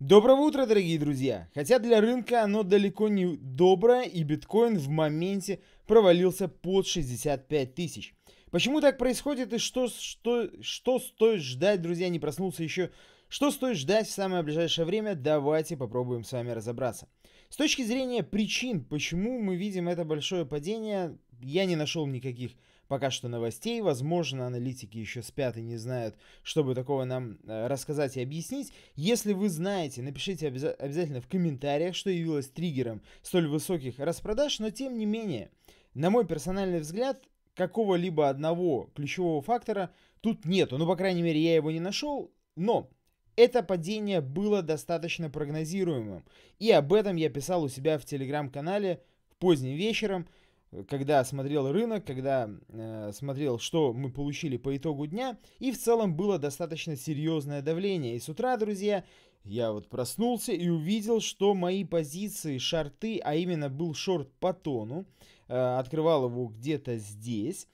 Доброго утра, дорогие друзья! Хотя для рынка оно далеко не доброе, и биткоин в моменте провалился под 65 тысяч. Почему так происходит и что, что, что стоит ждать, друзья, не проснулся еще, что стоит ждать в самое ближайшее время, давайте попробуем с вами разобраться. С точки зрения причин, почему мы видим это большое падение, я не нашел никаких пока что новостей. Возможно, аналитики еще спят и не знают, чтобы такого нам э, рассказать и объяснить. Если вы знаете, напишите обяз- обязательно в комментариях, что явилось триггером столь высоких распродаж, но тем не менее, на мой персональный взгляд, какого-либо одного ключевого фактора тут нету. Ну, по крайней мере, я его не нашел, но это падение было достаточно прогнозируемым. И об этом я писал у себя в телеграм-канале поздним вечером когда смотрел рынок, когда э, смотрел, что мы получили по итогу дня, и в целом было достаточно серьезное давление. И с утра, друзья, я вот проснулся и увидел, что мои позиции шорты, а именно был шорт по тону, э, открывал его где-то здесь,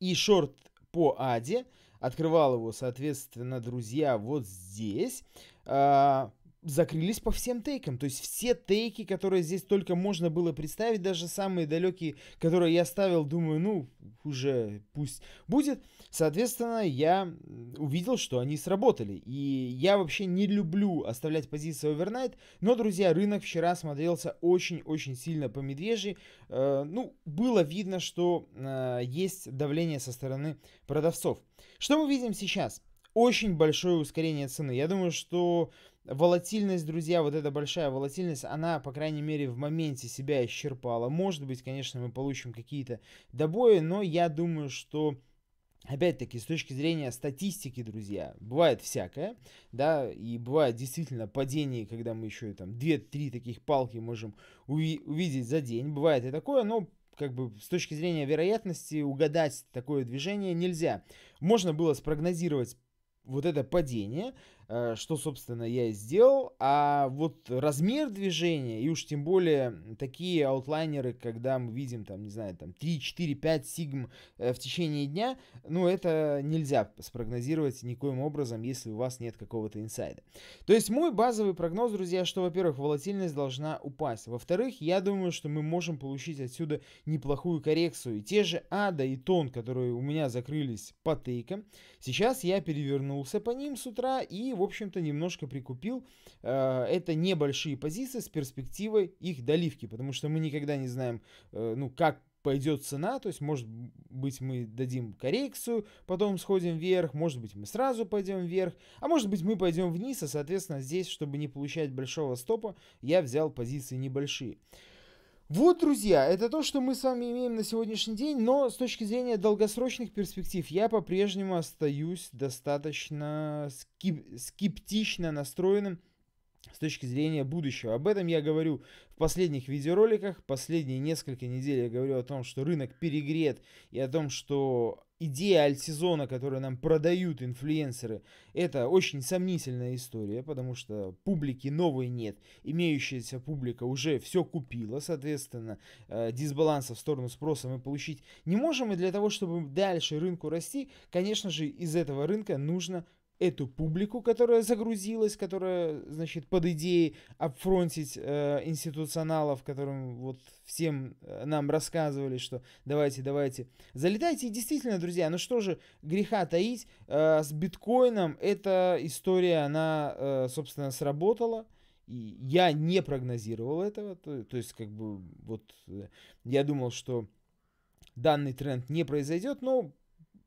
и шорт по аде, открывал его, соответственно, друзья, вот здесь. Э, закрылись по всем тейкам. То есть все тейки, которые здесь только можно было представить, даже самые далекие, которые я ставил, думаю, ну, уже пусть будет. Соответственно, я увидел, что они сработали. И я вообще не люблю оставлять позиции овернайт, но, друзья, рынок вчера смотрелся очень-очень сильно по медвежьи. Э, ну, было видно, что э, есть давление со стороны продавцов. Что мы видим сейчас? очень большое ускорение цены. Я думаю, что волатильность, друзья, вот эта большая волатильность, она, по крайней мере, в моменте себя исчерпала. Может быть, конечно, мы получим какие-то добои, но я думаю, что... Опять-таки, с точки зрения статистики, друзья, бывает всякое, да, и бывает действительно падение, когда мы еще там 2-3 таких палки можем уви- увидеть за день, бывает и такое, но как бы с точки зрения вероятности угадать такое движение нельзя. Можно было спрогнозировать вот это падение Э, что, собственно, я и сделал. А вот размер движения, и уж тем более такие аутлайнеры, когда мы видим, там, не знаю, там 3, 4, 5 сигм э, в течение дня, ну, это нельзя спрогнозировать никоим образом, если у вас нет какого-то инсайда. То есть мой базовый прогноз, друзья, что, во-первых, волатильность должна упасть. Во-вторых, я думаю, что мы можем получить отсюда неплохую коррекцию. И те же ада и тон, которые у меня закрылись по тейкам, сейчас я перевернулся по ним с утра и в общем-то, немножко прикупил. А, это небольшие позиции с перспективой их доливки, потому что мы никогда не знаем, э, ну, как пойдет цена, то есть, может быть, мы дадим коррекцию, потом сходим вверх, может быть, мы сразу пойдем вверх, а может быть, мы пойдем вниз, а, соответственно, здесь, чтобы не получать большого стопа, я взял позиции небольшие. Вот, друзья, это то, что мы с вами имеем на сегодняшний день, но с точки зрения долгосрочных перспектив я по-прежнему остаюсь достаточно скип скептично настроенным с точки зрения будущего. Об этом я говорю в последних видеороликах. Последние несколько недель я говорю о том, что рынок перегрет и о том, что идея альтсезона, которую нам продают инфлюенсеры, это очень сомнительная история, потому что публики новой нет, имеющаяся публика уже все купила, соответственно, э, дисбаланса в сторону спроса мы получить не можем, и для того, чтобы дальше рынку расти, конечно же, из этого рынка нужно эту публику, которая загрузилась, которая, значит, под идеей обфронтить э, институционалов, которым вот всем э, нам рассказывали, что давайте, давайте, залетайте. И действительно, друзья, ну что же греха таить, э, с биткоином эта история, она, э, собственно, сработала. И я не прогнозировал этого, то, то есть, как бы, вот, э, я думал, что данный тренд не произойдет, но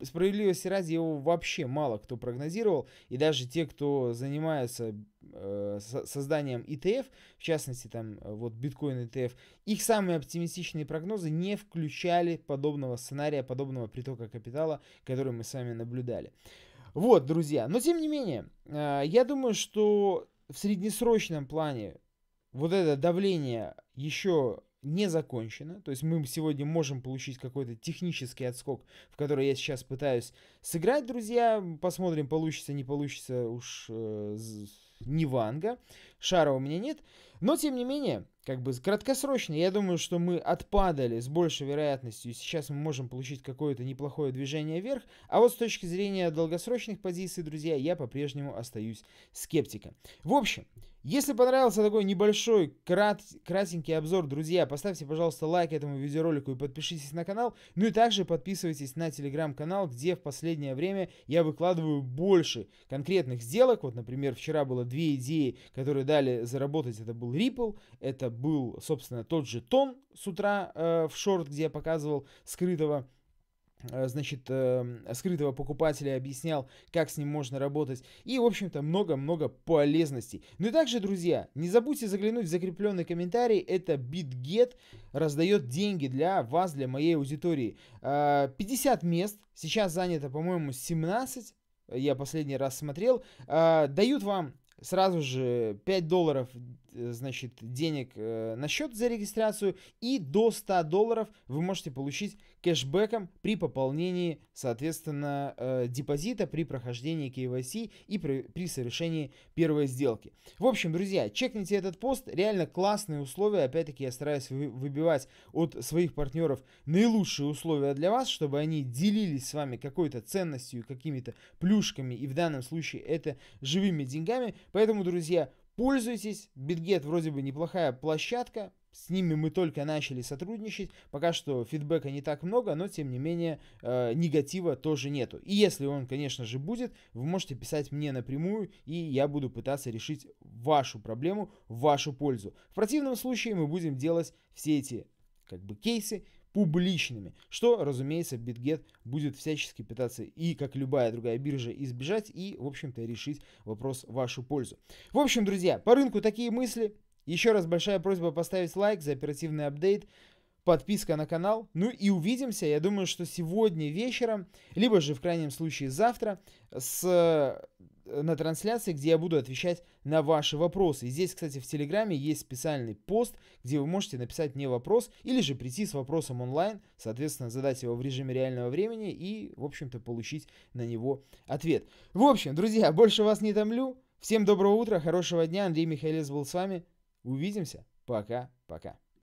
справедливости ради его вообще мало кто прогнозировал, и даже те, кто занимается э, созданием ETF, в частности там э, вот биткоин ETF, их самые оптимистичные прогнозы не включали подобного сценария, подобного притока капитала, который мы с вами наблюдали. Вот, друзья, но тем не менее, э, я думаю, что в среднесрочном плане вот это давление еще не закончена. То есть мы сегодня можем получить какой-то технический отскок, в который я сейчас пытаюсь сыграть, друзья. Посмотрим, получится, не получится уж э, не Ванга шара у меня нет. Но, тем не менее, как бы краткосрочно, я думаю, что мы отпадали с большей вероятностью, и сейчас мы можем получить какое-то неплохое движение вверх. А вот с точки зрения долгосрочных позиций, друзья, я по-прежнему остаюсь скептиком. В общем, если понравился такой небольшой, крат, кратенький обзор, друзья, поставьте, пожалуйста, лайк этому видеоролику и подпишитесь на канал. Ну и также подписывайтесь на телеграм-канал, где в последнее время я выкладываю больше конкретных сделок. Вот, например, вчера было две идеи, которые дали заработать, это был Ripple, это был, собственно, тот же Тон с утра э, в шорт, где я показывал скрытого э, значит, э, скрытого покупателя объяснял, как с ним можно работать. И, в общем-то, много-много полезностей. Ну и также, друзья, не забудьте заглянуть в закрепленный комментарий. Это BitGet раздает деньги для вас, для моей аудитории. 50 э, мест. Сейчас занято, по-моему, 17. Я последний раз смотрел. Дают вам сразу же 5 долларов Э, значит, денег э, на счет за регистрацию и до 100 долларов вы можете получить кэшбэком при пополнении, соответственно, э, депозита, при прохождении KYC и при, при совершении первой сделки. В общем, друзья, чекните этот пост, реально классные условия, опять-таки я стараюсь выбивать от своих партнеров наилучшие условия для вас, чтобы они делились с вами какой-то ценностью, какими-то плюшками и в данном случае это живыми деньгами. Поэтому, друзья, Пользуйтесь, Битгет вроде бы неплохая площадка, с ними мы только начали сотрудничать, пока что фидбэка не так много, но тем не менее э, негатива тоже нету. И если он, конечно же, будет, вы можете писать мне напрямую, и я буду пытаться решить вашу проблему в вашу пользу. В противном случае мы будем делать все эти как бы кейсы публичными, что, разумеется, BitGet будет всячески пытаться и, как любая другая биржа, избежать и, в общем-то, решить вопрос в вашу пользу. В общем, друзья, по рынку такие мысли. Еще раз большая просьба поставить лайк за оперативный апдейт, подписка на канал. Ну и увидимся, я думаю, что сегодня вечером, либо же в крайнем случае завтра, с Э, на трансляции, где я буду отвечать на ваши вопросы. И здесь, кстати, в Телеграме есть специальный пост, где вы можете написать мне вопрос или же прийти с вопросом онлайн, соответственно, задать его в режиме реального времени и, в общем-то, получить на него ответ. В общем, друзья, больше вас не томлю. Всем доброго утра, хорошего дня. Андрей Михайлец был с вами. Увидимся. Пока-пока.